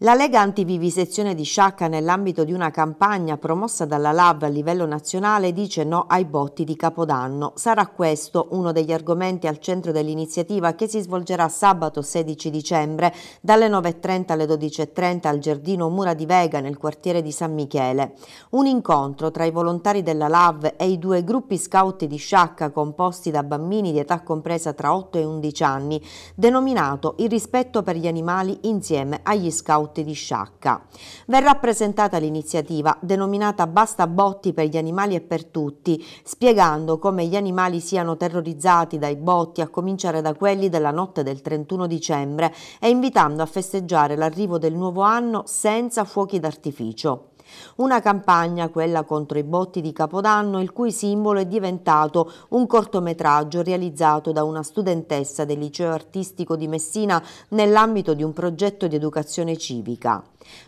La Lega Antivivisezione di Sciacca nell'ambito di una campagna promossa dalla LAV a livello nazionale dice no ai botti di Capodanno. Sarà questo uno degli argomenti al centro dell'iniziativa che si svolgerà sabato 16 dicembre dalle 9.30 alle 12.30 al Giardino Mura di Vega nel quartiere di San Michele. Un incontro tra i volontari della LAV e i due gruppi scout di Sciacca composti da bambini di età compresa tra 8 e 11 anni, denominato Il rispetto per gli animali insieme agli scout Caute di Sciacca. Verrà presentata l'iniziativa denominata Basta botti per gli animali e per tutti, spiegando come gli animali siano terrorizzati dai botti a cominciare da quelli della notte del 31 dicembre e invitando a festeggiare l'arrivo del nuovo anno senza fuochi d'artificio. Una campagna, quella contro i botti di Capodanno, il cui simbolo è diventato un cortometraggio realizzato da una studentessa del liceo artistico di Messina nell'ambito di un progetto di educazione civica.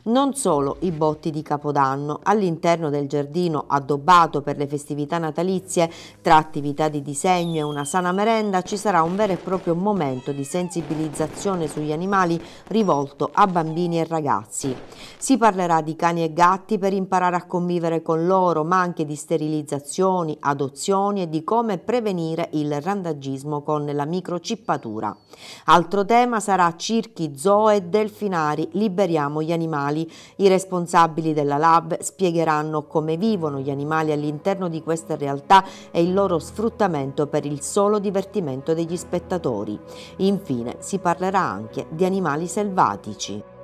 Non solo i botti di Capodanno, all'interno del giardino addobbato per le festività natalizie, tra attività di disegno e una sana merenda, ci sarà un vero e proprio momento di sensibilizzazione sugli animali rivolto a bambini e ragazzi. Si parlerà di cani e gatti atti per imparare a convivere con loro, ma anche di sterilizzazioni, adozioni e di come prevenire il randagismo con la microcippatura. Altro tema sarà circhi, zoo e delfinari, liberiamo gli animali. I responsabili della lab spiegheranno come vivono gli animali all'interno di queste realtà e il loro sfruttamento per il solo divertimento degli spettatori. Infine si parlerà anche di animali selvatici.